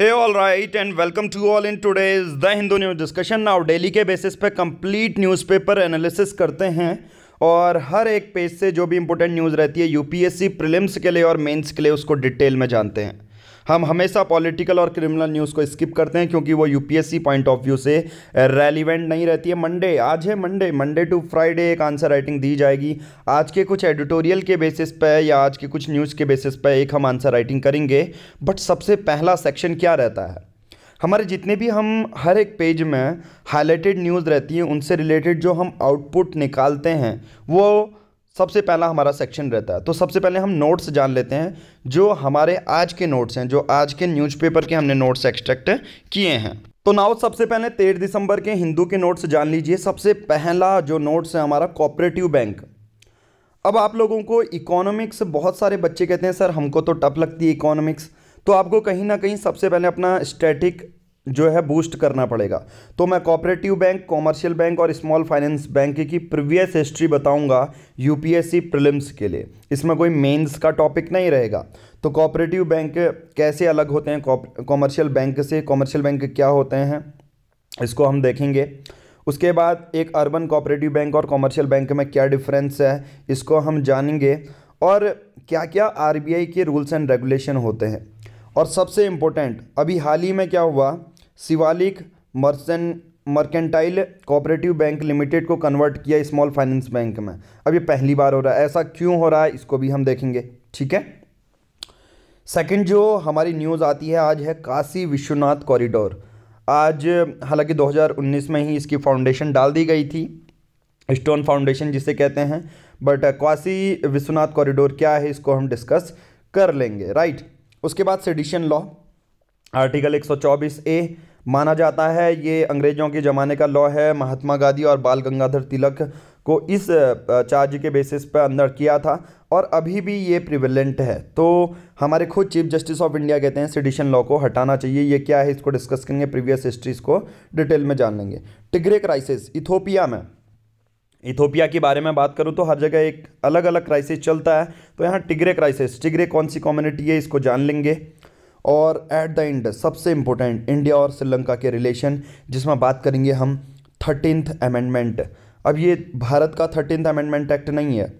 Hey all right and welcome to all in today is the Hindu news discussion now daily के basis पे complete newspaper analysis करते हैं और हर एक page से जो भी इंपॉर्टेंट न्यूज़ रहती है यूपीएससी प्रीलिम्स के लिए और मेंस के लिए उसको डिटेल में जानते हैं हम हमेशा पॉलिटिकल और क्रिमिनल न्यूज़ को स्किप करते हैं क्योंकि वो यूपीएससी पॉइंट ऑफ व्यू से रेलिवेंट नहीं रहती है मंडे आज है मंडे मंडे टू फ्राइडे एक आंसर राइटिंग दी जाएगी आज के कुछ एडिटोरियल के बेसिस पर या आज के कुछ न्यूज़ के बेसिस पर एक हम आंसर राइटिंग करेंगे बट सबसे पहला सेक्शन क्या रहता है हमारे जितने भी हम हर एक पेज में हाईलाइटेड न्यूज़ रहती हैं उनसे रिलेटेड जो हम आउटपुट निकालते हैं वो सबसे पहला हमारा सेक्शन रहता है तो सबसे पहले हम नोट्स जान लेते हैं जो हमारे आज के नोट्स हैं जो आज के न्यूज़पेपर के हमने नोट्स एक्सट्रैक्ट किए हैं तो नाउ सबसे पहले तेरह दिसंबर के हिंदू के नोट्स जान लीजिए सबसे पहला जो नोट्स है हमारा कॉपरेटिव बैंक अब आप लोगों को इकोनॉमिक्स बहुत सारे बच्चे कहते हैं सर हमको तो टफ लगती है इकोनॉमिक्स तो आपको कहीं ना कहीं सबसे पहले अपना स्टैटिक जो है बूस्ट करना पड़ेगा तो मैं कॉपरेटिव बैंक कॉमर्शियल बैंक और स्मॉल फाइनेंस बैंक की प्रीवियस हिस्ट्री बताऊंगा यूपीएससी प्रीलिम्स के लिए इसमें कोई मेंस का टॉपिक नहीं रहेगा तो कोऑपरेटिव बैंक कैसे अलग होते हैं कॉमर्शियल बैंक से कॉमर्शियल बैंक क्या होते हैं इसको हम देखेंगे उसके बाद एक अर्बन कोऑपरेटिव बैंक और कॉमर्शियल बैंक में क्या डिफरेंस है इसको हम जानेंगे और क्या क्या आर के रूल्स एंड रेगुलेशन होते हैं और सबसे इम्पोर्टेंट अभी हाल ही में क्या हुआ शिवालिक मर्सन मर्केंटाइल कोऑपरेटिव बैंक लिमिटेड को कन्वर्ट किया स्मॉल फाइनेंस बैंक में अब ये पहली बार हो रहा है ऐसा क्यों हो रहा है इसको भी हम देखेंगे ठीक है सेकंड जो हमारी न्यूज़ आती है आज है काशी विश्वनाथ कॉरिडोर आज हालांकि 2019 में ही इसकी फाउंडेशन डाल दी गई थी स्टोन फाउंडेशन जिसे कहते हैं बट काशी विश्वनाथ कॉरिडोर क्या है इसको हम डिस्कस कर लेंगे राइट उसके बाद सेडिशन लॉ आर्टिकल 124 ए माना जाता है ये अंग्रेज़ों के ज़माने का लॉ है महात्मा गांधी और बाल गंगाधर तिलक को इस चार्ज के बेसिस पर अंदर किया था और अभी भी ये प्रिवेलेंट है तो हमारे खुद चीफ जस्टिस ऑफ इंडिया कहते हैं सिडिशन लॉ को हटाना चाहिए ये क्या है इसको डिस्कस करेंगे प्रीवियस हिस्ट्रीज को डिटेल में जान लेंगे टिग्रे क्राइसिस इथोपिया में इथोपिया के बारे में बात करूँ तो हर जगह एक अलग अलग क्राइसिस चलता है तो यहाँ टिग्रे क्राइसिस टिग्रे कौन सी कम्युनिटी है इसको जान लेंगे और एट द एंड सबसे इम्पोर्टेंट इंडिया और श्रीलंका के रिलेशन जिसमें बात करेंगे हम थर्टीनथ अमेंडमेंट अब ये भारत का थर्टीनथ अमेंडमेंट एक्ट नहीं है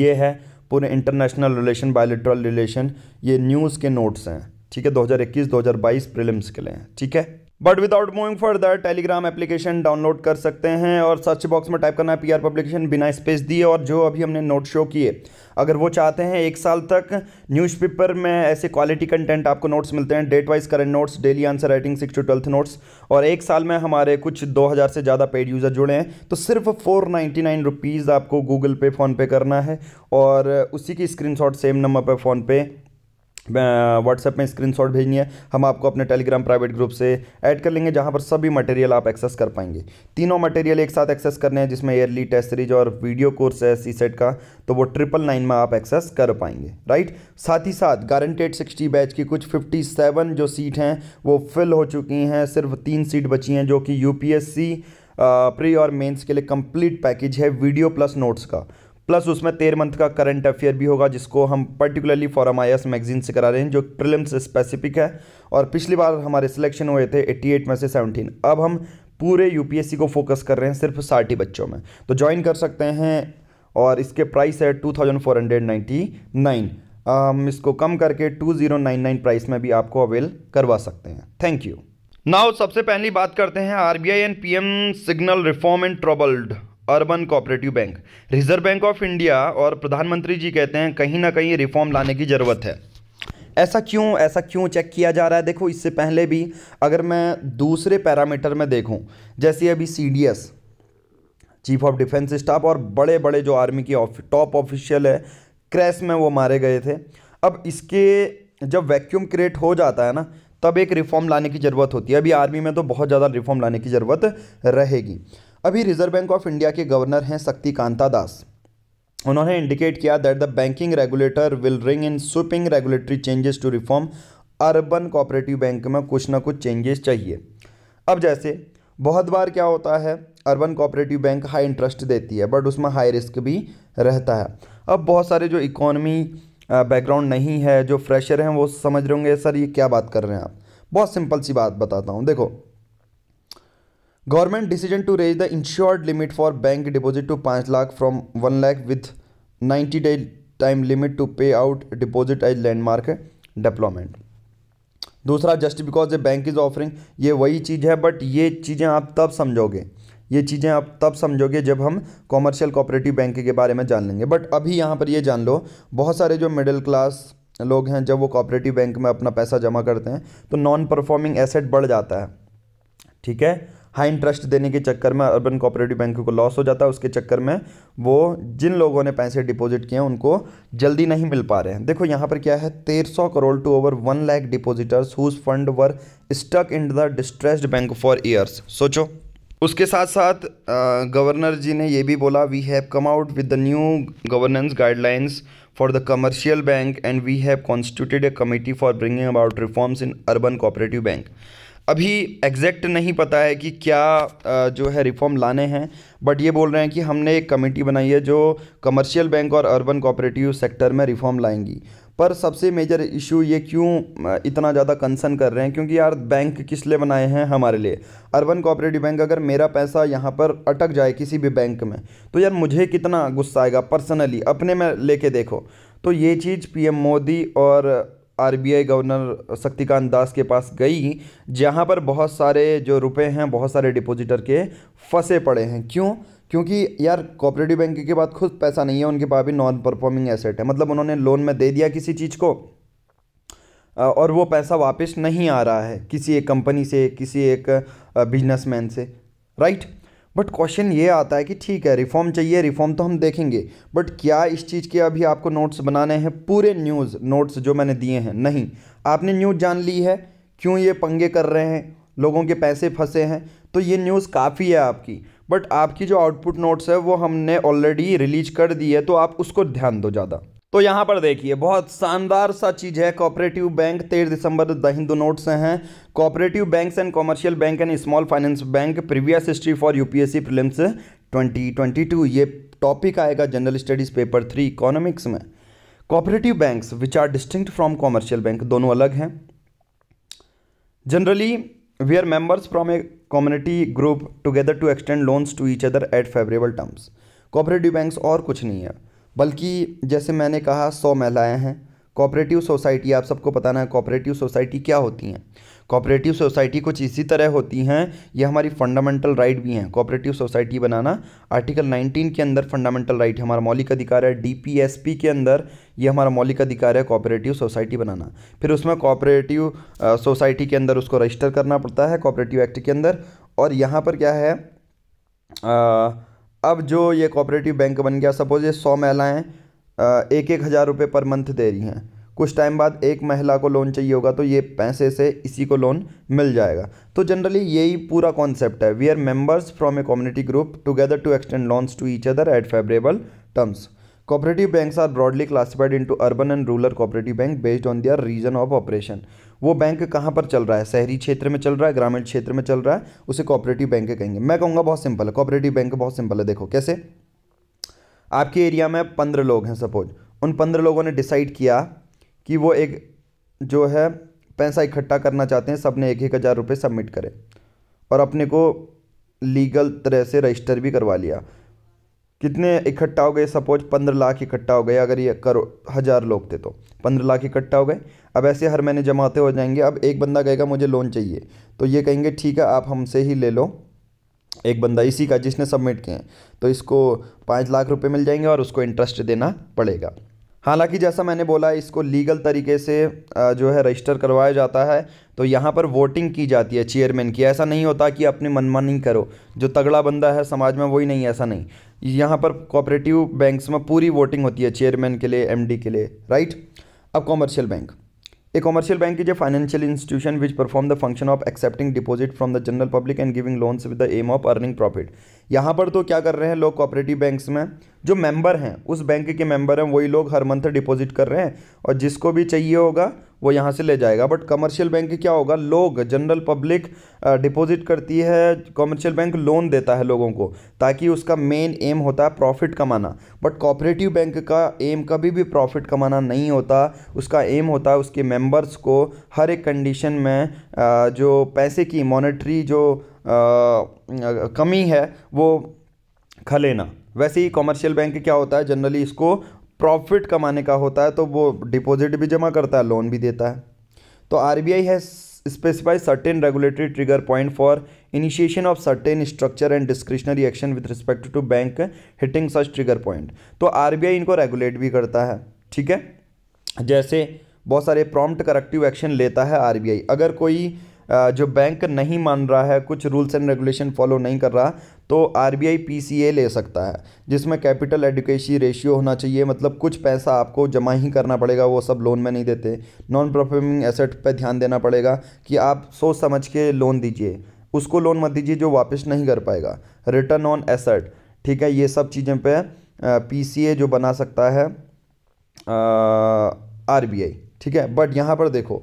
ये है पूरे इंटरनेशनल रिलेशन बायोलिट्रल रिलेशन ये न्यूज़ के नोट्स हैं ठीक है 2021-2022 प्रीलिम्स के लिए ठीक है but without moving for that Telegram application download कर सकते हैं और सर्च बॉक्स में टाइप करना है पी आर पब्लिकेशन बिना स्पेस दिए और जो अभी हमने नोट शो किए अगर वो चाहते हैं एक साल तक न्यूज़पेपर में ऐसे क्वालिटी कंटेंट आपको नोट्स मिलते हैं date wise current notes daily answer writing six to twelfth notes और एक साल में हमारे कुछ हज़ार से ज़्यादा पेड यूज़र जुड़े हैं तो सिर्फ फोर नाइन्टी आपको गूगल पे फ़ोनपे करना है और उसी की शॉट सेम नंबर पर फ़ोनपे व्हाट्सएप में स्क्रीनशॉट भेजनी है हम आपको अपने टेलीग्राम प्राइवेट ग्रुप से ऐड कर लेंगे जहाँ पर सभी मटेरियल आप एक्सेस कर पाएंगे तीनों मटेरियल एक साथ एक्सेस करने हैं जिसमें एयरली टेस्ट सीरीज और वीडियो कोर्स है सी सेट का तो वो ट्रिपल नाइन में आप एक्सेस कर पाएंगे राइट साथ ही साथ गारंटेड सिक्सटी बैच की कुछ फिफ्टी सेवन जो सीट हैं वो फिल हो चुकी हैं सिर्फ तीन सीट बची हैं जो कि यू प्री और मेन्स के लिए कंप्लीट पैकेज है वीडियो प्लस नोट्स का प्लस उसमें तेरह मंथ का करंट अफेयर भी होगा जिसको हम पर्टिकुलरली फॉर आई मैगजीन से करा रहे हैं जो प्रिलिम्स स्पेसिफिक है और पिछली बार हमारे सिलेक्शन हुए थे 88 में से 17 अब हम पूरे यूपीएससी को फोकस कर रहे हैं सिर्फ साठ बच्चों में तो ज्वाइन कर सकते हैं और इसके प्राइस है two thousand four hundred ninety nine हम इसको कम करके two zero nine nine price में भी आपको अवेल करवा सकते हैं थैंक यू नाउ सबसे पहली बात करते हैं RBI and PM signal reform and troubled urban cooperative bank Reserve bank of India और प्रधानमंत्री जी कहते हैं कहीं ना कहीं रिफॉर्म लाने की ज़रूरत है ऐसा क्यों ऐसा क्यों चेक किया जा रहा है देखो इससे पहले भी अगर मैं दूसरे पैरामीटर में देखूं जैसे अभी C D S chief of defence staff और बड़े बड़े जो आर्मी के टॉप ऑफिशियल है क्रैश में वो मारे गए थे अब इसके जब वैक्यूम क्रिएट हो जाता है ना तब एक रिफॉर्म लाने की ज़रूरत होती है अभी आर्मी में तो बहुत ज़्यादा रिफॉर्म लाने की ज़रूरत रहेगी अभी रिजर्व बैंक ऑफ इंडिया के गवर्नर हैं शक्तिकांता दास उन्होंने इंडिकेट किया that the banking regulator will bring in sweeping regulatory changes to reform urban cooperative bank में कुछ ना कुछ चेंजेस चाहिए अब जैसे बहुत बार क्या होता है urban cooperative bank high interest देती है बट उसमें हाई रिस्क भी रहता है अब बहुत सारे जो इकोनॉमी बैकग्राउंड नहीं है जो फ्रेशर हैं वो समझ रहे होंगे सर ये क्या बात कर रहे हैं आप बहुत सिंपल सी बात बताता हूँ देखो government decision to raise the insured limit for bank deposit to पाँच lakh from one lakh with ninety day time limit to pay out deposit as landmark deployment दूसरा just because a bank is offering ये वही चीज़ है but ये चीज़ें आप तब समझोगे ये चीज़ें आप तब समझोगे जब हम कॉमर्शियल कोऑपरेटिव बैंक के बारे में जान लेंगे बट अभी यहाँ पर ये जान लो बहुत सारे जो मिडिल क्लास लोग हैं जब वो कॉपरेटिव बैंक में अपना पैसा जमा करते हैं तो नॉन परफॉर्मिंग एसेट बढ़ जाता है ठीक है हाई इंटरेस्ट देने के चक्कर में अर्बन कोऑपरेटिव बैंक को लॉस हो जाता है उसके चक्कर में वो जिन लोगों ने पैसे डिपॉजिट किए हैं उनको जल्दी नहीं मिल पा रहे हैं देखो यहाँ पर क्या है तेरह सौ crore to over one lakh depositors whose fund were stuck in the distressed bank for years सोचो उसके साथ साथ गवर्नर जी ने ये भी बोला we have come out with the new governance guidelines for the commercial bank and we have constituted a committee for bringing about reforms in urban cooperative bank अभी exact नहीं पता है कि क्या जो है रिफॉर्म लाने हैं बट ये बोल रहे हैं कि हमने एक कमेटी बनाई है जो कमर्शियल बैंक और अर्बन कोऑपरेटिव सेक्टर में रिफॉर्म लाएंगी पर सबसे मेजर इशू ये क्यों इतना ज़्यादा कंसर्न कर रहे हैं क्योंकि यार बैंक किस लिए बनाए हैं हमारे लिए अर्बन कोऑपरेटिव बैंक अगर मेरा पैसा यहाँ पर अटक जाए किसी भी बैंक में तो यार मुझे कितना गुस्सा आएगा पर्सनली अपने में लेके देखो तो ये चीज़ पीएम मोदी और आरबीआई गवर्नर शक्तिकांत दास के पास गई जहां पर बहुत सारे जो रुपए हैं बहुत सारे डिपॉजिटर के फंसे पड़े हैं क्यों क्योंकि यार कोऑपरेटिव बैंक के पास खुद पैसा नहीं है उनके पास भी नॉन परफॉर्मिंग एसेट है मतलब उन्होंने लोन में दे दिया किसी चीज़ को और वो पैसा वापस नहीं आ रहा है किसी एक कंपनी से किसी एक बिजनेसमैन से राइट बट क्वेश्चन ये आता है कि ठीक है रिफॉर्म चाहिए रिफॉर्म तो हम देखेंगे बट क्या इस चीज़ के अभी आपको नोट्स बनाने हैं पूरे न्यूज़ नोट्स जो मैंने दिए हैं नहीं आपने न्यूज़ जान ली है क्यों ये पंगे कर रहे हैं लोगों के पैसे फंसे हैं तो ये न्यूज़ काफ़ी है आपकी बट आपकी जो आउटपुट नोट्स है वो हमने ऑलरेडी रिलीज कर दी है तो आप उसको ध्यान दो ज़्यादा तो यहाँ पर देखिए बहुत शानदार सा चीज़ है कॉपरेटिव बैंक तेईस दिसंबर द हिंदू नोट से हैं cooperative banks and commercial bank and small finance bank previous history for UPSC prelims 2022 ये टॉपिक आएगा general studies paper three economics में cooperative banks which are distinct from commercial bank दोनों अलग हैं generally we are members from a community group together to extend loans to each other at favourable terms cooperative banks और कुछ नहीं है बल्कि जैसे मैंने कहा सौ महिलाएँ हैं कोऑपरेटिव सोसाइटी आप सबको बताना है कोऑपरेटिव सोसाइटी क्या होती हैं कोऑपरेटिव सोसाइटी कुछ इसी तरह होती हैं ये हमारी फंडामेंटल राइट भी हैं कोऑपरेटिव सोसाइटी बनाना आर्टिकल 19 के अंदर फंडामेंटल राइट हमारा मौलिक अधिकार है डीपीएसपी के अंदर ये हमारा मौलिक अधिकार है कोऑपरेटिव सोसाइटी बनाना फिर उसमें कोऑपरेटिव सोसाइटी के अंदर उसको रजिस्टर करना पड़ता है कोऑपरेटिव एक्ट के अंदर और यहाँ पर क्या है आ, अब जो ये कोऑपरेटिव बैंक बन गया सपोज़ ये सौ महिलाएँ एक एक हज़ार रुपये पर मंथ दे रही हैं कुछ टाइम बाद एक महिला को लोन चाहिए होगा तो ये पैसे से इसी को लोन मिल जाएगा तो जनरली यही पूरा कॉन्सेप्ट है we are members from a community group together to extend loans to each other at favourable terms cooperative banks are broadly classified into urban and rural cooperative bank based on their region of operation वो bank कहाँ पर चल रहा है शहरी क्षेत्र में चल रहा है ग्रामीण क्षेत्र में चल रहा है उसे कॉपरेटिव बैंक कहेंगे मैं कहूँगा बहुत सिंपल है कॉपरेटिव बैंक बहुत सिंपल है देखो कैसे आपके एरिया में पंद्रह लोग हैं सपोज उन पंद्रह लोगों ने डिसाइड किया कि वो एक जो है पैसा इकट्ठा करना चाहते हैं सबने एक एक हज़ार रुपये सबमिट करे और अपने को लीगल तरह से रजिस्टर भी करवा लिया कितने इकट्ठा हो गए सपोज पंद्रह लाख इकट्ठा हो गए अगर ये करो हज़ार लोग थे तो पंद्रह लाख इकट्ठा हो गए अब ऐसे हर महीने जमा होते हो जाएंगे अब एक बंदा कहेगा मुझे लोन चाहिए तो ये कहेंगे ठीक है आप हमसे ही ले लो एक बंदा इसी का जिसने सबमिट किए हैं तो इसको पाँच लाख रुपए मिल जाएंगे और उसको इंटरेस्ट देना पड़ेगा हालांकि जैसा मैंने बोला इसको लीगल तरीके से जो है रजिस्टर करवाया जाता है तो यहाँ पर वोटिंग की जाती है चेयरमैन की ऐसा नहीं होता कि अपने मनमानी करो जो तगड़ा बंदा है समाज में वही नहीं ऐसा नहीं यहाँ पर कोऑपरेटिव बैंक्स में पूरी वोटिंग होती है चेयरमैन के लिए एमडी के लिए राइट अब commercial bank A commercial bank is a financial institution which performs the function of accepting deposit from the general public and giving loans with the aim of earning profit. यहाँ पर तो क्या कर रहे हैं लोग कॉपरेटिव बैंक्स में जो मेंबर हैं उस बैंक के मेंबर हैं वही लोग हर मंथ डिपॉजिट कर रहे हैं और जिसको भी चाहिए होगा वो यहाँ से ले जाएगा बट कमर्शियल बैंक क्या होगा लोग जनरल पब्लिक डिपॉजिट करती है कमर्शियल बैंक लोन देता है लोगों को ताकि उसका मेन एम होता है प्रॉफिट कमाना बट कॉपरेटिव बैंक का एम कभी भी प्रॉफिट कमाना नहीं होता उसका एम होता है उसके मेंबर्स को हर एक कंडीशन में जो पैसे की मॉनेटरी जो कमी है वो लेना वैसे ही कॉमर्शियल बैंक क्या होता है जनरली इसको प्रॉफिट कमाने का होता है तो वो डिपॉजिट भी जमा करता है लोन भी देता है तो आर बी आई है specify certain regulatory trigger point for initiation of certain structure and discretionary action with respect to bank hitting such trigger point तो आर बी आई इनको रेगुलेट भी करता है ठीक है जैसे बहुत सारे प्रॉम्प्ट करेक्टिव एक्शन लेता है आर बी आई अगर कोई जो बैंक नहीं मान रहा है कुछ रूल्स एंड रेगुलेशन फॉलो नहीं कर रहा तो R B I P C A ले सकता है जिसमें कैपिटल एडुकेशी रेशियो होना चाहिए मतलब कुछ पैसा आपको जमा ही करना पड़ेगा वो सब लोन में नहीं देते नॉन परफॉर्मिंग एसेट पर ध्यान देना पड़ेगा कि आप सोच समझ के लोन दीजिए उसको लोन मत दीजिए जो वापस नहीं कर पाएगा रिटर्न ऑन एसेट ठीक है ये सब चीज़ें पे पी सी ए जो बना सकता है आर बी आई ठीक है बट यहाँ पर देखो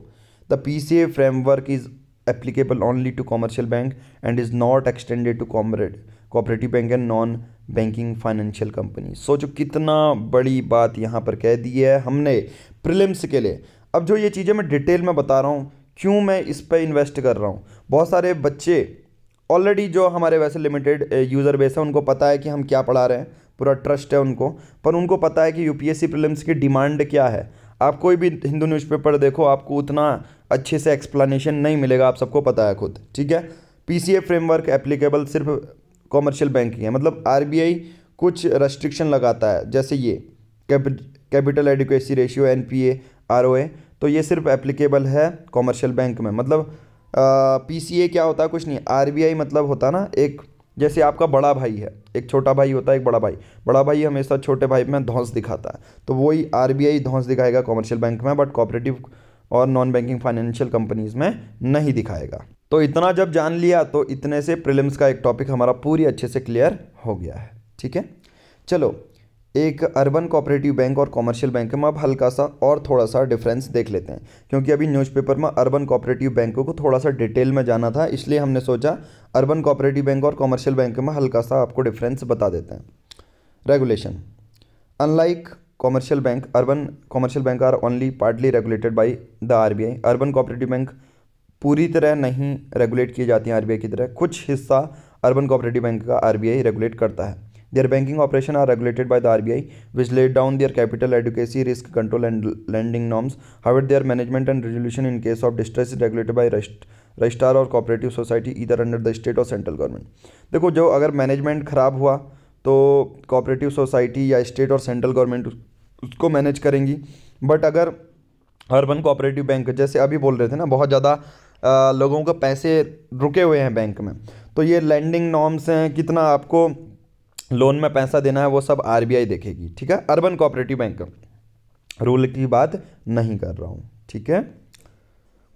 the P C A framework is applicable only to commercial bank and is not extended to comrade cooperative bank and non banking financial company सोचो कितना बड़ी बात यहाँ पर कह दी है हमने प्रिलिम्स के लिए अब जो ये चीज़ें मैं डिटेल में बता रहा हूँ क्यों मैं इस पर इन्वेस्ट कर रहा हूँ बहुत सारे बच्चे ऑलरेडी जो हमारे वैसे लिमिटेड यूज़र बेस है उनको पता है कि हम क्या पढ़ा रहे हैं पूरा ट्रस्ट है उनको पर उनको पता है कि यूपीएससी प्रीलिम्स की डिमांड क्या है आप कोई भी हिंदू न्यूज़पेपर देखो आपको उतना अच्छे से एक्सप्लेनेशन नहीं मिलेगा आप सबको पता है खुद ठीक है पीसीए फ्रेमवर्क एप्लीकेबल सिर्फ कॉमर्शियल बैंकिंग है मतलब आरबीआई कुछ रेस्ट्रिक्शन लगाता है जैसे ये capital adequacy ratio N P A R O A तो ये सिर्फ एप्लीकेबल है कॉमर्शियल बैंक में मतलब पी सी ए क्या होता है कुछ नहीं आर बी आई मतलब होता ना एक जैसे आपका बड़ा भाई है एक छोटा भाई होता है एक बड़ा भाई बड़ा भाई हमेशा छोटे भाई में धौंस दिखाता है तो वही आर बी आई धौंस दिखाएगा कॉमर्शियल बैंक में बट कॉपरेटिव और नॉन बैंकिंग फाइनेंशियल कंपनीज़ में नहीं दिखाएगा तो इतना जब जान लिया तो इतने से प्रिलिम्स का एक टॉपिक हमारा पूरी अच्छे से क्लियर हो गया है ठीक है चलो एक अर्बन कोऑपरेटिव बैंक और कॉमर्शियल बैंक में अब हल्का सा और थोड़ा सा डिफरेंस देख लेते हैं क्योंकि अभी न्यूज़पेपर में अर्बन कोऑपरेटिव बैंकों को थोड़ा सा डिटेल में जाना था इसलिए हमने सोचा अर्बन कोऑपरेटिव बैंक और कॉमर्शियल बैंक में हल्का सा आपको डिफरेंस बता देते हैं regulation unlike commercial bank urban commercial bank are only partly regulated by the R B I urban cooperative bank पूरी तरह नहीं रेगुलेट किए जाते हैं आर बी आई की तरह कुछ हिस्सा अर्बन कोऑपरेटिव बैंक का आर बी आई रेगुलेट करता है their banking operation are regulated by the R B I which lay down their capital adequacy risk control and lending norms however their management and resolution in case of distress regulated by registrar और cooperative society इधर under the state और central government देखो जो अगर management खराब हुआ तो cooperative society या स्टेट और सेंट्रल गवर्नमेंट उसको मैनेज करेंगी बट अगर अर्बन कोऑपरेटिव बैंक जैसे अभी बोल रहे थे ना बहुत ज़्यादा लोगों के पैसे रुके हुए हैं बैंक में तो ये लैंडिंग नॉर्म्स हैं कितना आपको लोन में पैसा देना है वो सब आर देखेगी ठीक है अर्बन कोऑपरेटिव बैंक रूल की बात नहीं कर रहा हूँ ठीक है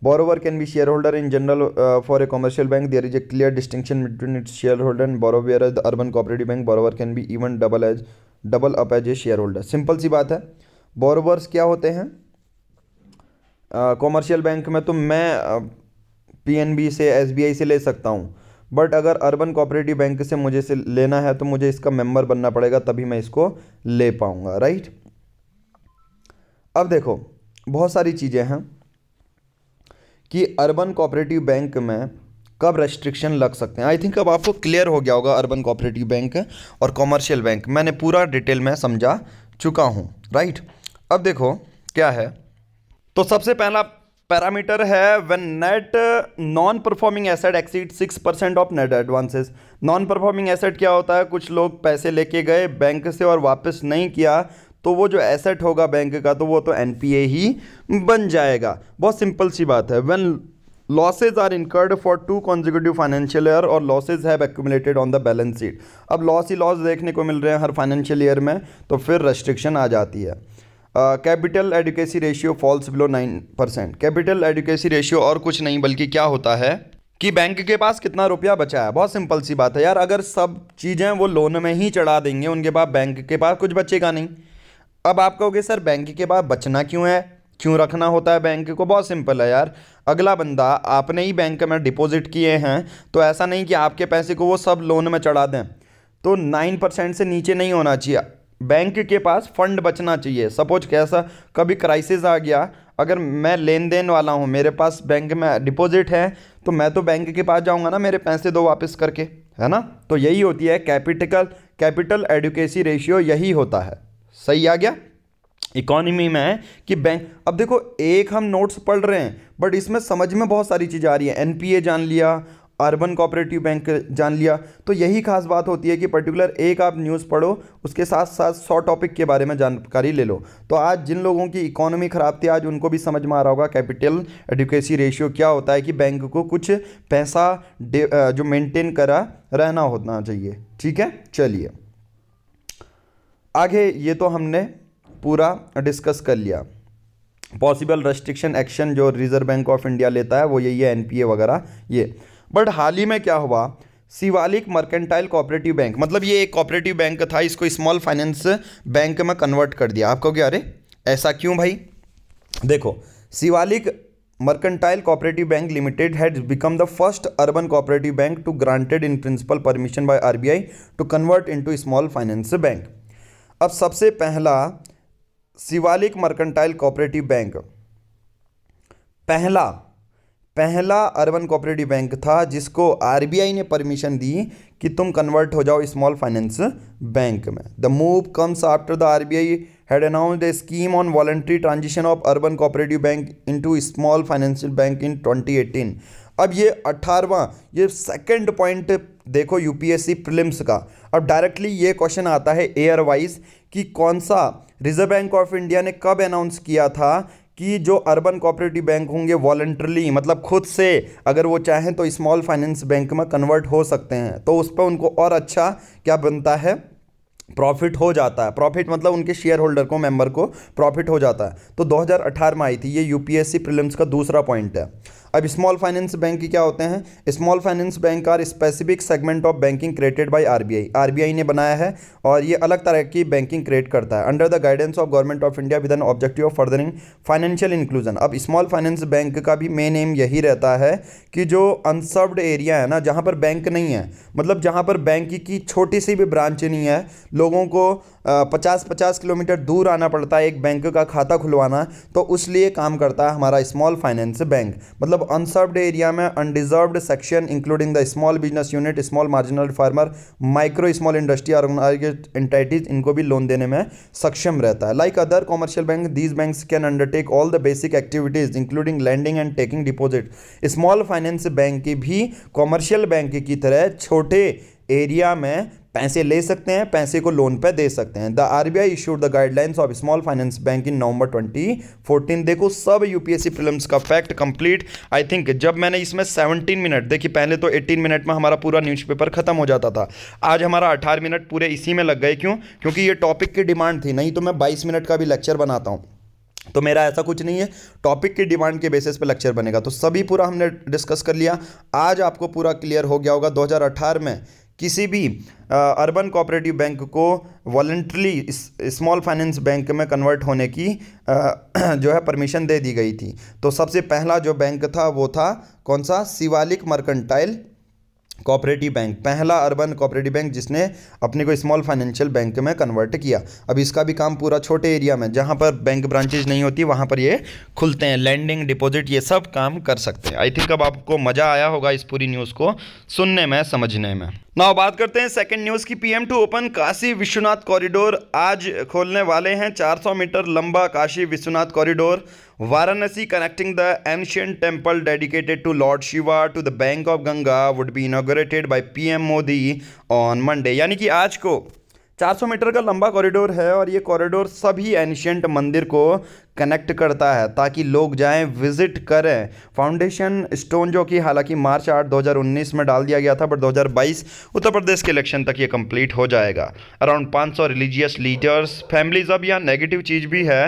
borrower can be shareholder in general uh, for a commercial bank there is a clear distinction between its shareholder and borrower whereas the urban cooperative bank borrower can be even double as double up as a shareholder simple सी बात है borrowers क्या होते हैं commercial uh, bank में तो मैं PNB uh, से एसबीआई से ले सकता हूँ बट अगर अर्बन कोऑपरेटिव बैंक से मुझे से लेना है तो मुझे इसका मेंबर बनना पड़ेगा तभी मैं इसको ले पाऊँगा राइट अब देखो बहुत सारी चीज़ें हैं कि अर्बन कोऑपरेटिव बैंक में कब रेस्ट्रिक्शन लग सकते हैं आई थिंक अब आपको क्लियर हो गया होगा अर्बन कोऑपरेटिव बैंक और कॉमर्शियल बैंक मैंने पूरा डिटेल में समझा चुका हूँ राइट अब देखो क्या है तो सबसे पहला पैरामीटर है when net non performing asset exceed six percent of net advances non performing asset क्या होता है कुछ लोग पैसे लेके गए बैंक से और वापस नहीं किया तो वो जो एसेट होगा बैंक का तो वो तो एन ही बन जाएगा बहुत सिंपल सी बात है one losses are incurred for two consecutive financial year और losses have accumulated on the balance sheet अब लॉस ही लॉस देखने को मिल रहे हैं हर फाइनेंशियल ईयर में तो फिर रेस्ट्रिक्शन आ जाती है capital adequacy ratio falls below nine percent capital adequacy ratio और कुछ नहीं बल्कि क्या होता है कि बैंक के पास कितना रुपया बचा है बहुत सिंपल सी बात है यार अगर सब चीज़ें वो लोन में ही चढ़ा देंगे उनके पास बैंक के पास कुछ बचेगा नहीं अब आप कहोगे सर बैंक के बाद बचना क्यों है क्यों रखना होता है बैंक को बहुत सिंपल है यार अगला बंदा आपने ही बैंक में डिपॉजिट किए हैं तो ऐसा नहीं कि आपके पैसे को वो सब लोन में चढ़ा दें तो नाइन परसेंट से नीचे नहीं होना चाहिए बैंक के पास फंड बचना चाहिए सपोज कैसा कभी क्राइसिस आ गया अगर मैं लेन देन वाला हूँ मेरे पास बैंक में डिपॉजिट है तो मैं तो बैंक के पास जाऊँगा ना मेरे पैसे दो वापस करके है ना तो यही होती है कैपिटल कैपिटल एडुकेसी रेशियो यही होता है सही आ गया इकोनॉमी में है कि बैंक अब देखो एक हम नोट्स पढ़ रहे हैं बट इसमें समझ में बहुत सारी चीज़ें आ रही हैं एनपीए जान लिया अर्बन कोऑपरेटिव बैंक जान लिया तो यही खास बात होती है कि पर्टिकुलर एक आप न्यूज़ पढ़ो उसके साथ साथ सौ टॉपिक के बारे में जानकारी ले लो तो आज जिन लोगों की इकोनॉमी ख़राब थी आज उनको भी समझ में आ रहा होगा कैपिटल एडुकेसी रेशियो क्या होता है कि बैंक को कुछ पैसा जो मेंटेन करा रहना होना चाहिए ठीक है चलिए आगे ये तो हमने पूरा डिस्कस कर लिया पॉसिबल रेस्ट्रिक्शन एक्शन जो रिजर्व बैंक ऑफ इंडिया लेता है वो यही है एनपीए वगैरह ये बट हाल ही में क्या हुआ शिवालिक मर्केंटाइल कोऑपरेटिव बैंक मतलब ये एक कोऑपरेटिव बैंक था इसको स्मॉल फाइनेंस बैंक में कन्वर्ट कर दिया आप कहोगे अरे ऐसा क्यों भाई देखो Shivalik mercantile cooperative bank limited had become the first urban cooperative bank to granted in principle permission by RBI to convert into small finance bank अब सबसे पहला शिवालिक मर्केंटाइल कोऑपरेटिव बैंक पहला पहला अर्बन कोऑपरेटिव बैंक था जिसको आरबीआई ने permission दी कि तुम कन्वर्ट हो जाओ स्मॉल फाइनेंस बैंक में the move comes after the RBI had announce the scheme on voluntary transition of urban cooperative bank into small financial bank in 2018 अब ये अट्ठारवा ये सेकंड पॉइंट देखो यूपीएससी प्रीलिम्स का अब डायरेक्टली ये क्वेश्चन आता है एयर वाइज कि कौन सा रिजर्व बैंक ऑफ इंडिया ने कब अनाउंस किया था कि जो अर्बन कोऑपरेटिव बैंक होंगे वॉल्ट्रली मतलब खुद से अगर वो चाहें तो स्मॉल फाइनेंस बैंक में कन्वर्ट हो सकते हैं तो उस पर उनको और अच्छा क्या बनता है प्रॉफिट हो जाता है प्रॉफिट मतलब उनके शेयर होल्डर को मेंबर को प्रॉफिट हो जाता है तो 2018 में आई थी ये यूपीएससी प्रीलिम्स का दूसरा पॉइंट है अब स्मॉल फाइनेंस बैंक क्या होते हैं small finance bank are specific segment of banking created by RBI RBI ने बनाया है और ये अलग तरह की बैंकिंग क्रिएट करता है under the guidance of government of India with an objective of furthering financial inclusion अब स्मॉल फाइनेंस बैंक का भी मेन एम यही रहता है कि जो अनसर्व्ड एरिया है ना जहाँ पर बैंक नहीं है मतलब जहाँ पर बैंक की छोटी सी भी ब्रांच नहीं है लोगों को पचास पचास किलोमीटर दूर आना पड़ता है एक बैंक का खाता खुलवाना तो उस लिए काम करता है हमारा स्मॉल फाइनेंस बैंक मतलब अनसर्व्ड एरिया में undeserved section including the small business unit small marginal farmer micro small industry organise entities इनको भी लोन देने में सक्षम रहता है like other commercial bank these banks can undertake all the basic activities including lending and taking deposit small finance bank की भी commercial bank की तरह छोटे एरिया में पैसे ले सकते हैं पैसे को लोन पर दे सकते हैं the R B I issued the guidelines of small finance bank in November twenty fourteen देखो सब यूपीएससी फिल्म का फैक्ट कंप्लीट आई थिंक जब मैंने इसमें सेवनटीन मिनट देखिए पहले तो एटीन मिनट में हमारा पूरा न्यूज़पेपर खत्म हो जाता था आज हमारा अठारह मिनट पूरे इसी में लग गए क्यों क्योंकि ये टॉपिक की डिमांड थी नहीं तो मैं बाईस मिनट का भी लेक्चर बनाता हूँ तो मेरा ऐसा कुछ नहीं है टॉपिक की डिमांड के बेसिस पे लेक्चर बनेगा तो सभी पूरा हमने डिस्कस कर लिया आज आपको पूरा क्लियर हो गया होगा 2018 में किसी भी अर्बन कोऑपरेटिव बैंक को वॉल्ट्रली स्मॉल फाइनेंस बैंक में कन्वर्ट होने की आ, जो है परमिशन दे दी गई थी तो सबसे पहला जो बैंक था वो था कौन सा शिवालिक मर्कंटाइल कोऑपरेटिव बैंक पहला अर्बन कोऑपरेटिव बैंक जिसने अपने को स्मॉल फाइनेंशियल बैंक में कन्वर्ट किया अब इसका भी काम पूरा छोटे एरिया में जहाँ पर बैंक ब्रांचेज नहीं होती वहाँ पर ये खुलते हैं लैंडिंग डिपॉजिट ये सब काम कर सकते हैं आई थिंक अब आपको मज़ा आया होगा इस पूरी न्यूज़ को सुनने में समझने में ना बात करते हैं सेकंड न्यूज़ की PM to open Kashi Vishwanath corridor आज खोलने वाले हैं 400 मीटर लंबा Kashi Vishwanath corridor Varanasi connecting the ancient temple dedicated to lord Shiva to the bank of Ganga would be inaugurated by PM Modi on Monday यानी कि आज को 400 मीटर का लंबा कॉरिडोर है और ये कॉरिडोर सभी एनशियंट मंदिर को कनेक्ट करता है ताकि लोग जाएं विजिट करें फाउंडेशन स्टोन जो कि हालांकि मार्च 8 2019 में डाल दिया गया था बट 2022 उत्तर प्रदेश के इलेक्शन तक ये कंप्लीट हो जाएगा अराउंड 500 रिलीजियस लीडर्स फैमिलीज अब यहाँ नेगेटिव चीज़ भी है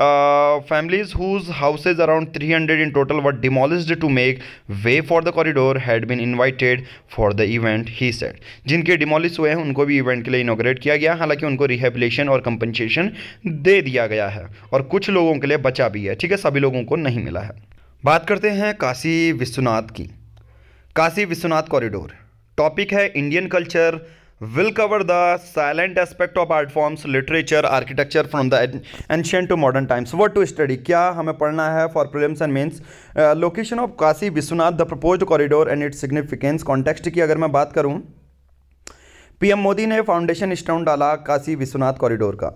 families whose houses around three hundred in total were demolished to make way for the corridor had been invited for the event he said जिनके डिमोलिश हुए हैं उनको भी इवेंट के लिए इनोग्रेट किया गया हालांकि उनको रिहेबिलेशन और कंपनसेशन दे दिया गया है और कुछ लोगों के लिए बचा भी है ठीक है सभी लोगों को नहीं मिला है बात करते हैं काशी विश्वनाथ की काशी विश्वनाथ कॉरिडोर टॉपिक है Indian culture will cover the silent aspect of art forms literature architecture from the ancient to modern times what to study kya hame padhna hai for prelims and mains uh, location of kashi vishwanath the proposed corridor and its significance context की अगर मैं बात करूं PM Modi ने foundation stone डाला Kashi Vishwanath corridor का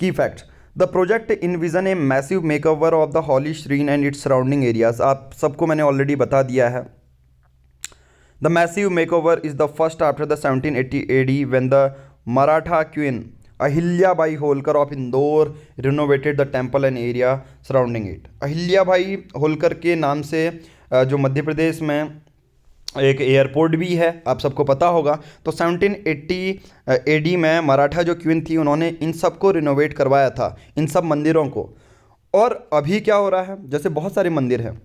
की fact the project envision a massive makeover of the holy shrine and its surrounding areas आप सबको मैंने ऑलरेडी बता दिया है over is the first after the seventeen the 1780 D when the Maratha queen Ahilya Bai Holkar of Indore renovated the temple and area surrounding it Ahilya Bai Holkar के नाम से जो मध्य प्रदेश में एक एयरपोर्ट भी है आप सबको पता होगा तो 1780 डी में मराठा जो क्वीन थी उन्होंने इन सब को रिनोवेट करवाया था इन सब मंदिरों को और अभी क्या हो रहा है जैसे बहुत सारे मंदिर हैं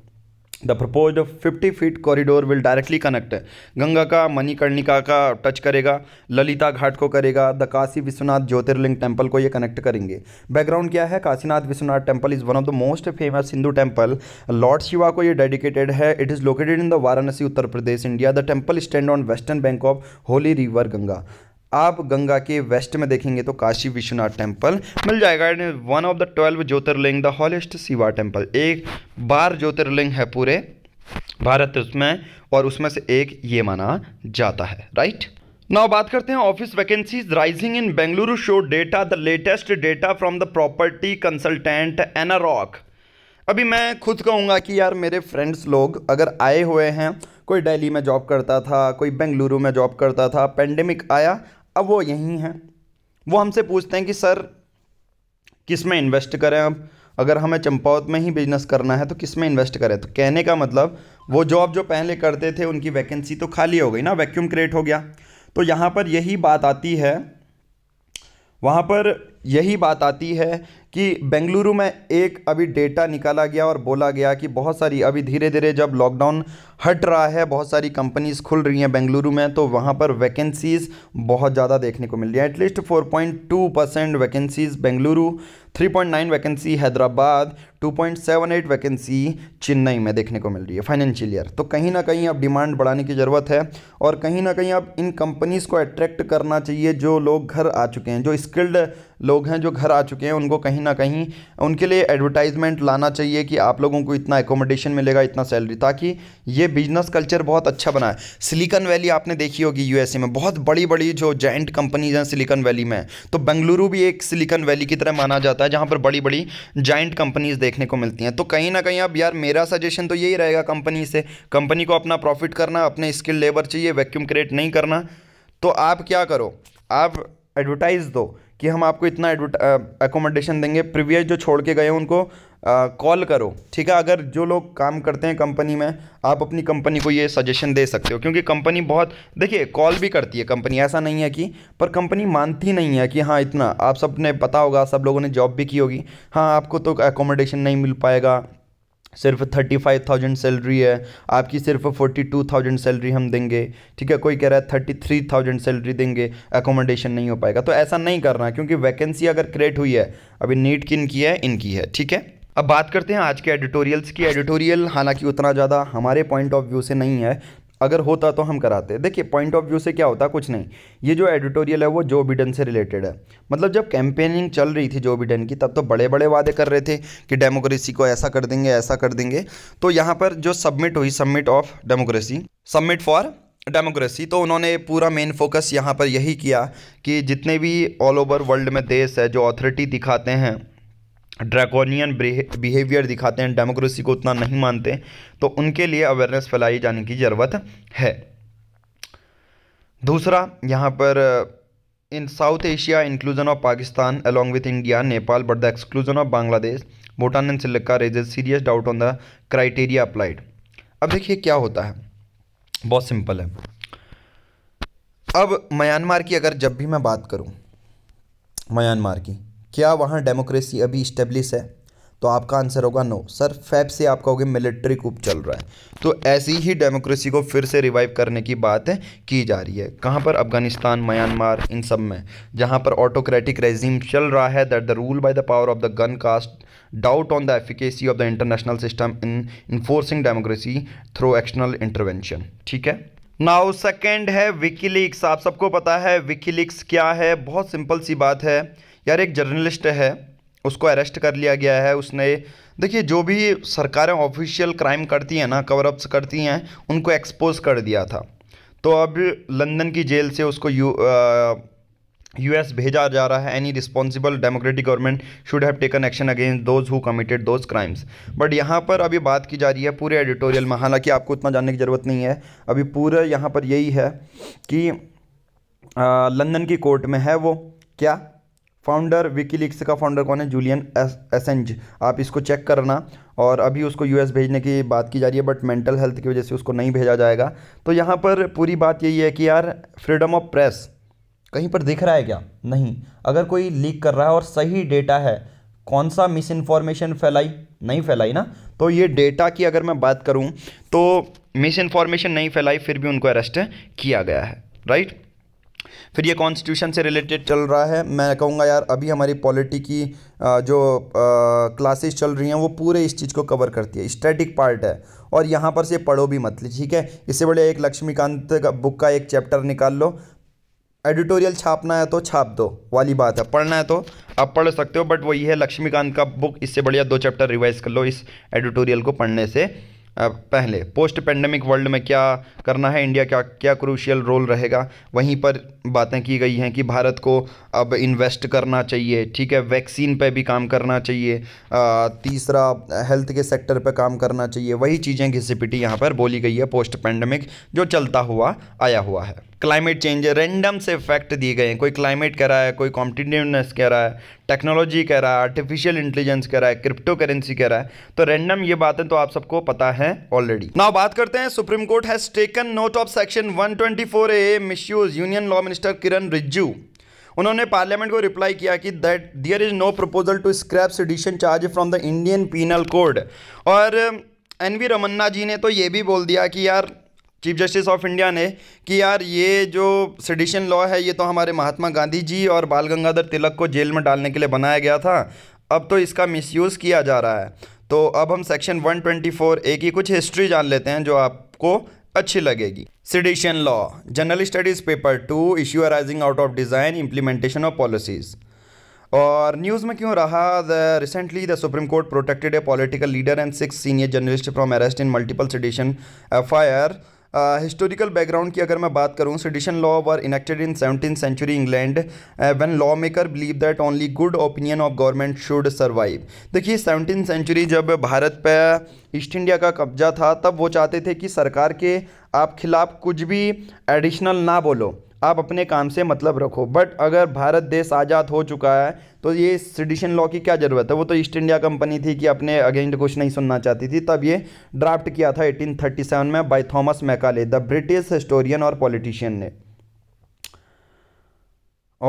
the propose fifty feet corridor will directly connect Ganga का मणिकर्णिका का टच करेगा ललिता घाट को करेगा द काशी विश्वनाथ ज्योतिर्लिंग टेम्पल को ये कनेक्ट करेंगे बैकग्राउंड क्या है Kashinath Vishwanath temple is one of the most famous Hindu temple lord Shiva को ये डेडिकेटेड है it is located in the Varanasi Uttar Pradesh India the temple stand on western bank of holy river Ganga आप गंगा के वेस्ट में देखेंगे तो काशी विश्वनाथ टेम्पल मिल जाएगा one of the twelve Jyotirlinga the holiest Shiva temple एक बार ज्योतिर्लिंग है पूरे भारत उसमें और उसमें से एक ये माना जाता है राइट नाउ बात करते हैं office vacancies rising in Bengaluru show data the latest data from the property consultant Anarock अभी मैं खुद कहूँगा कि यार मेरे फ्रेंड्स लोग अगर आए हुए हैं कोई दिल्ली में जॉब करता था कोई बेंगलुरु में जॉब करता था पेंडेमिक आया अब वो यहीं हैं वो हमसे पूछते हैं कि सर किस में इन्वेस्ट करें अब अगर हमें चंपावत में ही बिजनेस करना है तो किस में इन्वेस्ट करें तो कहने का मतलब वो जॉब जो पहले करते थे उनकी वैकेंसी तो खाली हो गई ना वैक्यूम क्रिएट हो गया तो यहाँ पर यही बात आती है वहाँ पर यही बात आती है कि बेंगलुरु में एक अभी डेटा निकाला गया और बोला गया कि बहुत सारी अभी धीरे धीरे जब लॉकडाउन हट रहा है बहुत सारी कंपनीज़ खुल रही हैं बेंगलुरु में तो वहाँ पर वैकेंसीज़ बहुत ज़्यादा देखने को मिल रही है at least 4.2 percent vacancies Bengaluru 3.9 vacancy Hyderabad 2.78 vacancy Chennai में देखने को मिल रही है फाइनेंशियल ईयर तो कहीं ना कहीं अब डिमांड बढ़ाने की ज़रूरत है और कहीं ना कहीं अब इन कंपनीज़ को अट्रैक्ट करना चाहिए जो लोग घर आ चुके हैं जो स्किल्ड लोग हैं जो घर आ चुके हैं उनको कहीं ना कहीं उनके लिए एडवर्टाइजमेंट लाना चाहिए कि आप लोगों को इतना एकोमोडेशन मिलेगा इतना सैलरी ताकि ये बिजनेस कल्चर बहुत अच्छा बनाए सिलिकन वैली आपने देखी होगी यूएसए में बहुत बड़ी बड़ी जो जॉइंट कंपनीज हैं सिलिकन वैली में तो बेंगलुरु भी एक सिलिकन वैली की तरह माना जाता है जहाँ पर बड़ी बड़ी जॉइंट कंपनीज देखने को मिलती हैं तो कहीं ना कहीं अब यार मेरा सजेशन तो यही रहेगा कंपनी से कंपनी को अपना प्रॉफिट करना अपने स्किल लेबर चाहिए वैक्यूम क्रिएट नहीं करना तो आप क्या करो आप एडवर्टाइज़ दो कि हम आपको इतना एकोमोडेशन देंगे प्रीवियस जो छोड़ के गए उनको कॉल करो ठीक है अगर जो लोग काम करते हैं कंपनी में आप अपनी कंपनी को ये सजेशन दे सकते हो क्योंकि कंपनी बहुत देखिए कॉल भी करती है कंपनी ऐसा नहीं है कि पर कंपनी मानती नहीं है कि हाँ इतना आप सब ने पता होगा सब लोगों ने जॉब भी की होगी हाँ आपको तो एकोमोडेशन नहीं मिल पाएगा सिर्फ थर्टी फाइव थाउजेंड सैलरी है आपकी सिर्फ फोर्टी टू थाउजेंड सैलरी हम देंगे ठीक है कोई कह रहा है थर्टी थ्री थाउजेंड सैलरी देंगे एकोमोडेशन नहीं हो पाएगा तो ऐसा नहीं करना क्योंकि वैकेंसी अगर क्रिएट हुई है अभी नीट किन की है इनकी है ठीक है अब बात करते हैं आज के एडिटोरियल्स की एडिटोरियल हालांकि उतना ज़्यादा हमारे पॉइंट ऑफ व्यू से नहीं है अगर होता तो हम कराते देखिए पॉइंट ऑफ व्यू से क्या होता कुछ नहीं ये जो एडिटोरियल है वो जो बिडन से रिलेटेड है मतलब जब कैंपेनिंग चल रही थी जो बिडन की तब तो बड़े बड़े वादे कर रहे थे कि डेमोक्रेसी को ऐसा कर देंगे ऐसा कर देंगे तो यहाँ पर जो सबमिट हुई submit of democracy submit for democracy तो उन्होंने पूरा मेन फोकस यहाँ पर यही किया कि जितने भी ऑल ओवर वर्ल्ड में देश है जो अथॉरिटी दिखाते हैं ड्रैकोनियन बिहेवियर दिखाते हैं डेमोक्रेसी को उतना नहीं मानते तो उनके लिए अवेयरनेस फैलाई जाने की ज़रूरत है दूसरा यहाँ पर in South Asia inclusion of Pakistan along with India Nepal but the exclusion of Bangladesh Bhutan and Sri Lanka raises serious doubt on the criteria applied अब देखिए क्या होता है बहुत सिंपल है अब म्यांमार की अगर जब भी मैं बात करूँ म्यांमार की क्या वहाँ डेमोक्रेसी अभी इस्टेब्लिश है तो आपका आंसर होगा नो सर फैब से आपका होगा मिलिट्री कूप चल रहा है तो ऐसी ही डेमोक्रेसी को फिर से रिवाइव करने की बात है की जा रही है कहाँ पर अफगानिस्तान म्यांमार इन सब में जहाँ पर ऑटोक्रेटिक रेजिम चल रहा है that the rule by the power of the gun cast doubt on the efficacy of the international system in enforcing democracy through external intervention ठीक है नाउ सेकेंड है विकीलिक्स आप सबको पता है विकीलिक्स क्या है बहुत सिंपल सी बात है यार एक जर्नलिस्ट है उसको अरेस्ट कर लिया गया है उसने देखिए जो भी सरकारें ऑफिशियल क्राइम करती हैं ना कवरअप्स करती हैं उनको एक्सपोज कर दिया था तो अब लंदन की जेल से उसको यू यूएस भेजा जा रहा है any responsible democratic government should have taken action against those who committed those crimes but यहाँ पर अभी बात की जा रही है पूरे एडिटोरियल में हालांकि आपको उतना जानने की ज़रूरत नहीं है अभी पूरा यहाँ पर यही है कि लंदन की कोर्ट में है वो क्या फाउंडर विकीलीक्स का फाउंडर कौन है जूलियन एसेंज आप इसको चेक करना और अभी उसको यूएस भेजने की बात की जा रही है बट मेंटल हेल्थ की वजह से उसको नहीं भेजा जाएगा तो यहाँ पर पूरी बात यही है कि यार फ्रीडम ऑफ प्रेस कहीं पर दिख रहा है क्या नहीं अगर कोई लीक कर रहा है और सही डेटा है कौन सा मिस इन्फॉर्मेशन फैलाई नहीं फैलाई ना तो ये डेटा की अगर मैं बात करूँ तो मिस इन्फॉर्मेशन नहीं फैलाई फिर भी उनको अरेस्ट किया गया है राइट फिर ये कॉन्स्टिट्यूशन से रिलेटेड चल रहा है मैं कहूँगा यार अभी हमारी पॉलिटी की जो क्लासेस चल रही हैं वो पूरे इस चीज़ को कवर करती है स्टैटिक पार्ट है और यहाँ पर से पढ़ो भी मत ठीक है इससे बड़े एक लक्ष्मीकांत का बुक का एक चैप्टर निकाल लो एडिटोरियल छापना है तो छाप दो वाली बात है पढ़ना है तो आप पढ़ सकते हो बट वही है लक्ष्मीकांत का बुक इससे बढ़िया दो चैप्टर रिवाइज कर लो इस एडिटोरियल को पढ़ने से पहले पोस्ट पेंडेमिक वर्ल्ड में क्या करना है इंडिया का क्या क्रूशियल रोल रहेगा वहीं पर बातें की गई हैं कि भारत को अब इन्वेस्ट करना चाहिए ठीक है वैक्सीन पे भी काम करना चाहिए आ, तीसरा हेल्थ के सेक्टर पे काम करना चाहिए वही चीज़ें घिसपिटी यहाँ पर बोली गई है पोस्ट पेंडेमिक जो चलता हुआ आया हुआ है क्लाइमेट चेंज रेंडम से फैक्ट दिए गए हैं कोई क्लाइमेट कह रहा है कोई कॉम्पिटिटिवनेस कह रहा है टेक्नोलॉजी कह रहा है आर्टिफिशियल इंटेलिजेंस कह रहा है क्रिप्टो करेंसी कह रहा है तो रेंडम ये बातें तो आप सबको पता है ऑलरेडी नाउ बात करते हैं supreme court has taken note of section 124 A misuse union law minister Kiran Rijiju उन्होंने पार्लियामेंट को रिप्लाई किया कि that there is no proposal to scrap sedition charge from the Indian penal code और एन वी रमन्ना जी ने तो ये भी बोल दिया कि यार चीफ जस्टिस ऑफ इंडिया ने कि यार ये जो सडिशन लॉ है ये तो हमारे महात्मा गांधी जी और बाल गंगाधर तिलक को जेल में डालने के लिए बनाया गया था अब तो इसका मिसयूज़ किया जा रहा है तो अब हम सेक्शन 124 ए की कुछ हिस्ट्री जान लेते हैं जो आपको अच्छी लगेगी sedition law general studies paper two issue arising out of design implementation of policies और न्यूज़ में क्यों रहा the recently the supreme court protected a political leader and six senior journalist from arrest in multiple sedition F I R historical background की अगर मैं बात करूँ sedition law were enacted in seventeen century England one law maker believe that only good opinion of government should survive देखिए seventeen century जब भारत पर east India का कब्जा था तब वो चाहते थे कि सरकार के आप खिलाफ़ कुछ भी एडिशनल ना बोलो आप अपने काम से मतलब रखो बट अगर भारत देश आज़ाद हो चुका है तो ये सिडिशन लॉ की क्या ज़रूरत है वो तो ईस्ट इंडिया कंपनी थी कि अपने अगेंस्ट कुछ नहीं सुनना चाहती थी तब ये ड्राफ्ट किया था 1837 में by Thomas Macaulay the British historian और पॉलिटिशियन ने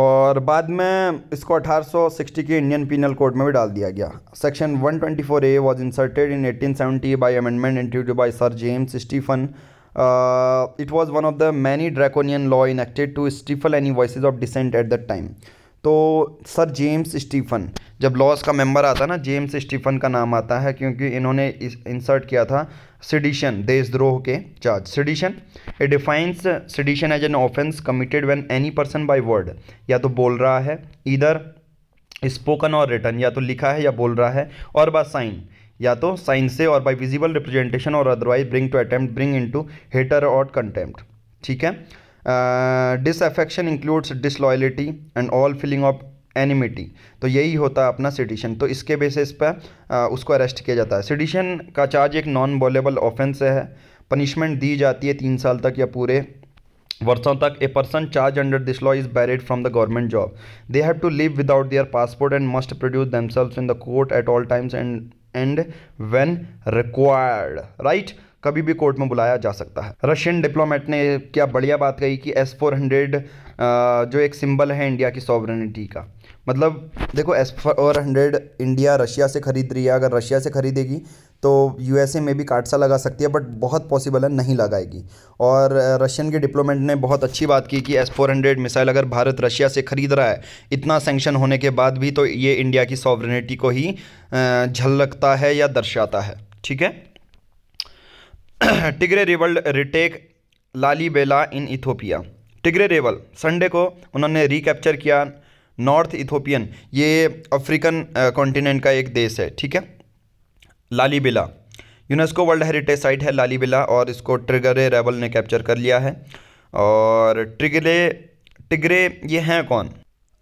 और बाद में इसको 1860 के इंडियन पीनल कोड में भी डाल दिया गया section 124 A was inserted in 1870 by amendment introduced by sir James Stephen it was one of the many draconian law enacted to stifle any voice of dissent at that time तो sir James Stephen जब laws का member आता है ना James Stephen का नाम आता है क्योंकि इन्होंने इंसर्ट किया था सिडिशन देशद्रोह के charge sedition it defines sedition as an offence committed when any person by word या तो बोल रहा है इधर स्पोकन और रिटर्न या तो लिखा है या बोल रहा है और बाय साइन या तो साइन से और बाई विजिबल रिप्रेजेंटेशन और otherwise bring to attempt bring into hatred और कंटेम्प्ट ठीक है disaffection includes disloyalty and all feeling of enmity तो यही होता है अपना सिडिशन तो इसके बेसिस पर उसको अरेस्ट किया जाता है सिडिशन का चार्ज एक नॉन वॉलेबल ऑफेंस है पनिशमेंट दी जाती है तीन साल तक या पूरे वर्षों तक a person charge under this law is barred from the government job they have to live without their passport and must produce themselves in the court at all times and and when required right कभी भी court में बुलाया जा सकता है Russian diplomat ने क्या बढ़िया बात कही कि एस फोर हंड्रेड जो एक सिंबल है इंडिया की सॉवरनिटी का मतलब देखो S four hundred India Russia से ख़रीद रही है अगर रशिया से ख़रीदेगी तो यूएसए में भी काटसा लगा सकती है बट बहुत पॉसिबल है नहीं लगाएगी और रशियन के डिप्लोमेंट ने बहुत अच्छी बात की कि एस फोर हंड्रेड मिसाइल अगर भारत रशिया से ख़रीद रहा है इतना सेंक्शन होने के बाद भी तो ये इंडिया की सॉवरनिटी को ही झलकता है या दर्शाता है ठीक है टिगरे रिवल्ड रिटेक लाली बेला इन इथोपिया टिगरे रेवल संडे को उन्होंने रिकैप्चर किया नॉर्थ इथोपियन ये अफ्रीकन कॉन्टिनेंट का एक देश है ठीक है लालीबिला यूनेस्को वर्ल्ड हेरिटेज साइट है लालीबिला और इसको ट्रिगरे रेबल ने कैप्चर कर लिया है और ट्रिगरे टिगरे ये हैं कौन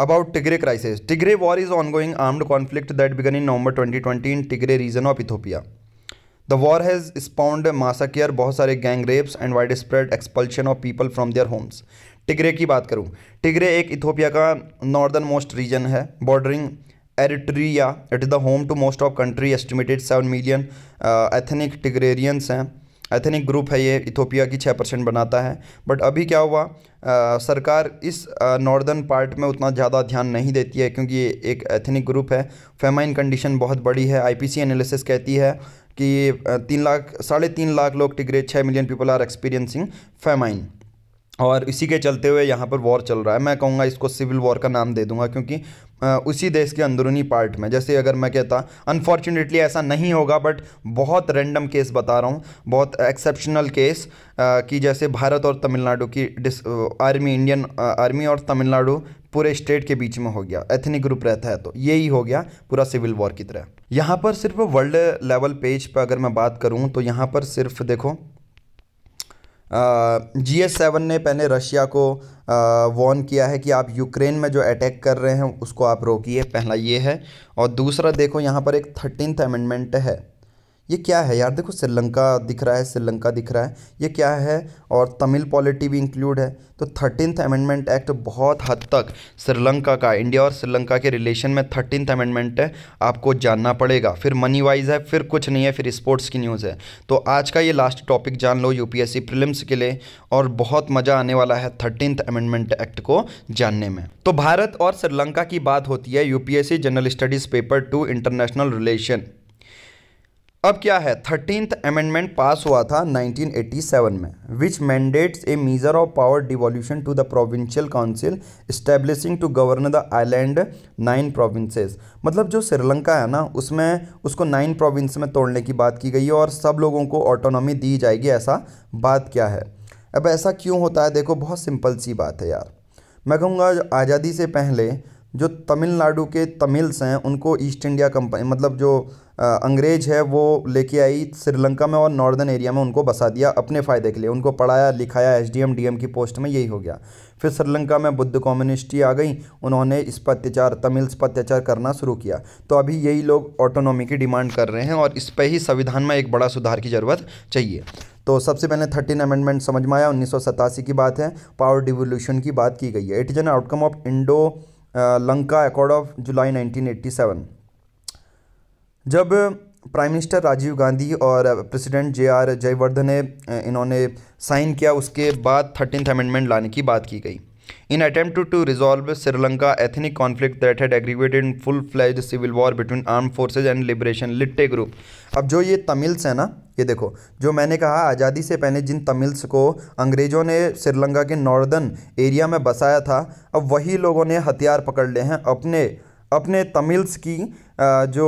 about Tigray crisis Tigray war is on going armed conflict that began in November twenty twenty in Tigray region of Ethiopia the war has spawned massacre बहुत सारे gang rapes and wide spread expulsion of people from their homes Tigray की बात करूँ Tigray एक Ethiopia का northern most region है bordering Eritrea it is the home to most of country estimated seven million ethnic टिगरेरियंस हैं ethnic group है ये Ethiopia की छः परसेंट बनाता है बट अभी क्या हुआ आ, uh, सरकार इस नॉर्दर्न uh, पार्ट में उतना ज़्यादा ध्यान नहीं देती है क्योंकि ये एक एथनिक ग्रुप है फेमाइन कंडीशन बहुत बड़ी है आईपीसी एनालिसिस कहती है कि uh, तीन लाख साढ़े तीन लाख लोग टिगरे छः million people are experiencing famine और इसी के चलते हुए यहाँ पर वॉर चल रहा है मैं कहूँगा इसको सिविल वॉर का नाम दे दूंगा क्योंकि उसी देश के अंदरूनी पार्ट में जैसे अगर मैं कहता अनफॉर्चुनेटली ऐसा नहीं होगा बट बहुत रेंडम केस बता रहा हूँ बहुत एक्सेप्शनल केस कि जैसे भारत और तमिलनाडु की डिस आर्मी इंडियन आर्मी और तमिलनाडु पूरे स्टेट के बीच में हो गया एथनिक ग्रुप रहता है तो ये ही हो गया पूरा सिविल वॉर की तरह यहाँ पर सिर्फ वर्ल्ड लेवल पेज पर अगर मैं बात करूँ तो यहाँ पर सिर्फ देखो जी एस सेवन ने पहले रशिया को वॉर्न किया है कि आप यूक्रेन में जो अटैक कर रहे हैं उसको आप रोकिए पहला ये है और दूसरा देखो यहाँ पर एक थर्टीनथ अमेंडमेंट है ये क्या है यार देखो श्रीलंका दिख रहा है श्रीलंका दिख रहा है ये क्या है और तमिल पॉलिटी भी इंक्लूड है तो थर्टीनथ अमेंडमेंट एक्ट बहुत हद तक श्रीलंका का इंडिया और श्रीलंका के रिलेशन में थर्टीनथ अमेंडमेंट है आपको जानना पड़ेगा फिर मनी वाइज है फिर कुछ नहीं है फिर स्पोर्ट्स की न्यूज़ है तो आज का ये लास्ट टॉपिक जान लो यू पी के लिए और बहुत मज़ा आने वाला है थर्टीनथ अमेंडमेंट एक्ट को जानने में तो भारत और श्रीलंका की बात होती है यू general studies paper two international relation अब क्या है थर्टीनथ अमेंडमेंट पास हुआ था 1987 में which mandates a measure of power devolution to the provincial council establishing to govern the island nine provinces मतलब जो श्रीलंका है ना उसमें उसको नाइन प्रोविंस में तोड़ने की बात की गई है और सब लोगों को ऑटोनॉमी दी जाएगी ऐसा बात क्या है अब ऐसा क्यों होता है देखो बहुत सिंपल सी बात है यार मैं कहूँगा आज़ादी से पहले जो तमिलनाडु के तमिल्स हैं उनको ईस्ट इंडिया कंपनी मतलब जो अंग्रेज़ है वो लेके आई श्रीलंका में और नॉर्दर्न एरिया में उनको बसा दिया अपने फ़ायदे के लिए उनको पढ़ाया लिखाया S D M D M की पोस्ट में यही हो गया फिर श्रीलंका में बुद्ध कम्युनिस्टी आ गई उन्होंने इस पर अत्याचार तमिल्स पर अत्याचार करना शुरू किया तो अभी यही लोग ऑटोनॉमी की डिमांड कर रहे हैं और इस पर ही संविधान में एक बड़ा सुधार की ज़रूरत चाहिए तो सबसे पहले थर्टीन अमेंडमेंट समझ में आया उन्नीस की बात है पावर डिवोल्यूशन की बात की गई है it is an outcome of Indo Lanka accord of July 1987 जब प्राइम मिनिस्टर राजीव गांधी और प्रेसिडेंट जे आर जयवर्धन ने इन्होंने साइन किया उसके बाद थर्टीन अमेंडमेंट लाने की बात की गई in attempt to resolve Sri Lanka ethnic conflict that had aggravated in full flag civil war between arm forces and liberation LTTE group अब जो ये तमिल्स हैं ना ये देखो जो मैंने कहा आज़ादी से पहले जिन तमिल्स को अंग्रेज़ों ने श्रीलंका के नॉर्दर्न एरिया में बसाया था अब वही लोगों ने हथियार पकड़ लिए हैं अपने अपने तमिल्स की जो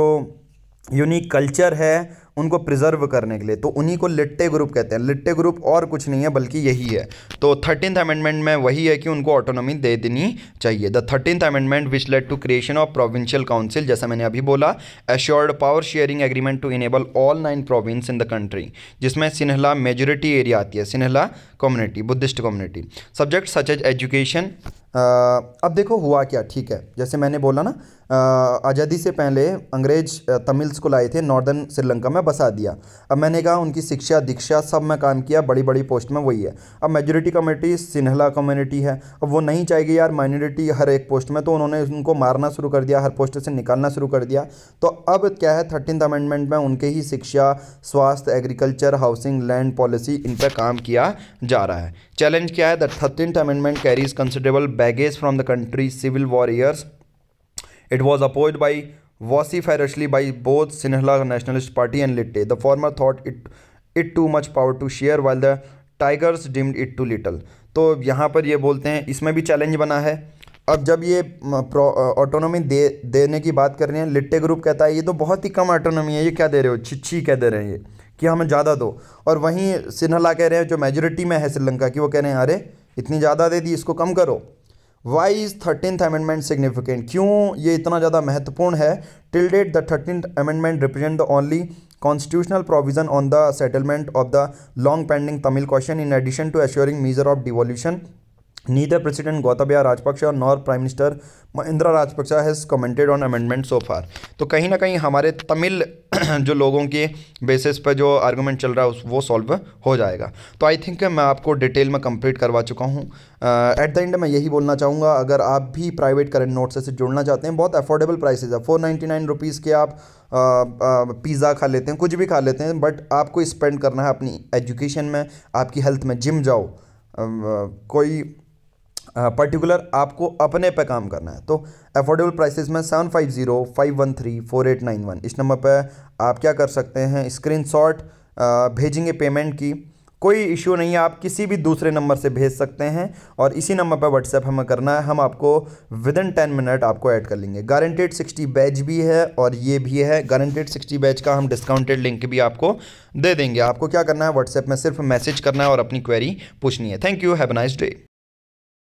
यूनिक कल्चर है उनको प्रिजर्व करने के लिए तो उन्हीं को लिट्टे ग्रुप कहते हैं लिट्टे ग्रुप और कुछ नहीं है बल्कि यही है तो थर्टीन अमेंडमेंट में वही है कि उनको ऑटोनॉमी दे देनी चाहिए the thirteen amendment which led to creation of provincial council जैसा मैंने अभी बोला assured power sharing agreement to enable all nine province in the country जिसमें सिन्हला मेजोरिटी एरिया आती है Sinhala community Buddhist community subject such as education अब देखो हुआ क्या ठीक है जैसे मैंने बोला ना आज़ादी से पहले अंग्रेज तमिल्स को लाए थे नॉर्दर्न श्रीलंका में बसा दिया अब मैंने कहा उनकी शिक्षा दीक्षा सब में काम किया बड़ी बड़ी पोस्ट में वही है अब मेजोरिटी कम्युनिटी सिन्हला कम्युनिटी है अब वो नहीं चाहेगी यार माइनॉरिटी हर एक पोस्ट में तो उन्होंने उनको मारना शुरू कर दिया हर पोस्ट से निकालना शुरू कर दिया तो अब क्या है थर्टीन अमेंडमेंट में उनके ही शिक्षा स्वास्थ्य एग्रीकल्चर हाउसिंग लैंड पॉलिसी इन पर काम किया जा रहा है चैलेंज क्या है the thirteen amendment carries considerable baggage from the country civil warriors it was oppose by वॉसी vociferously by both Sinhala nationalist party and LTTE the former thought it it too much power to share while the tigers deemed it too little तो यहाँ पर ये बोलते हैं इसमें भी challenge बना है अब जब ये ऑटोनॉमी दे देने की बात कर रहे हैं लिट्टे ग्रुप कहता है ये तो बहुत ही कम ऑटोनॉमी है ये क्या दे रहे हो छिच्छी कह दे रहे हैं ये कि हमें ज़्यादा दो और वहीं सिन्हला कह रहे हैं जो मेजोरिटी में है श्रीलंका की वो कह रहे हैं अरे इतनी ज़्यादा दे दी इसको कम करो why is thirteenth amendment significant क्यों ये इतना ज़्यादा महत्वपूर्ण है till date the thirteen amendment represent the only constitutional provision on the settlement of the long pending Tamil question in addition to assuring measure of devolution president President Rajapaksa और north prime minister Mahindra Rajapaksa has commented on amendment so far तो कहीं ना कहीं हमारे तमिल जो लोगों के basis पर जो आर्गूमेंट चल रहा है उस वो सॉल्व हो जाएगा तो आई थिंक मैं आपको डिटेल में कंप्लीट करवा चुका हूँ एट द एंड मैं यही बोलना चाहूँगा अगर आप भी प्राइवेट करेंट नोट्स से जुड़ना चाहते हैं बहुत अफोर्डेबल प्राइसेज है फोर नाइन्टी नाइन रुपीज़ के आप पिज़्ज़ा खा लेते हैं कुछ भी खा लेते हैं बट आपको स्पेंड करना है अपनी एजुकेशन में आपकी हेल्थ में जिम जाओ कोई पर्टिकुलर हाँ, आपको अपने पे काम करना है तो अफोर्डेबल प्राइसेस में seven five zero five one three four eight nine one इस नंबर पे आप क्या कर सकते हैं स्क्रीनशॉट भेजेंगे पेमेंट की कोई इश्यू नहीं है आप किसी भी दूसरे नंबर से भेज सकते हैं और इसी नंबर पर व्हाट्सएप हमें करना है हम आपको विद इन टेन मिनट आपको ऐड कर लेंगे गारंटेड सिक्सटी बैच भी है और ये भी है गारंटेड सिक्सटी बैच का हम डिस्काउंटेड लिंक भी आपको दे देंगे आपको क्या करना है व्हाट्सएप में सिर्फ मैसेज करना है और अपनी क्वेरी पूछनी है thank you have nice day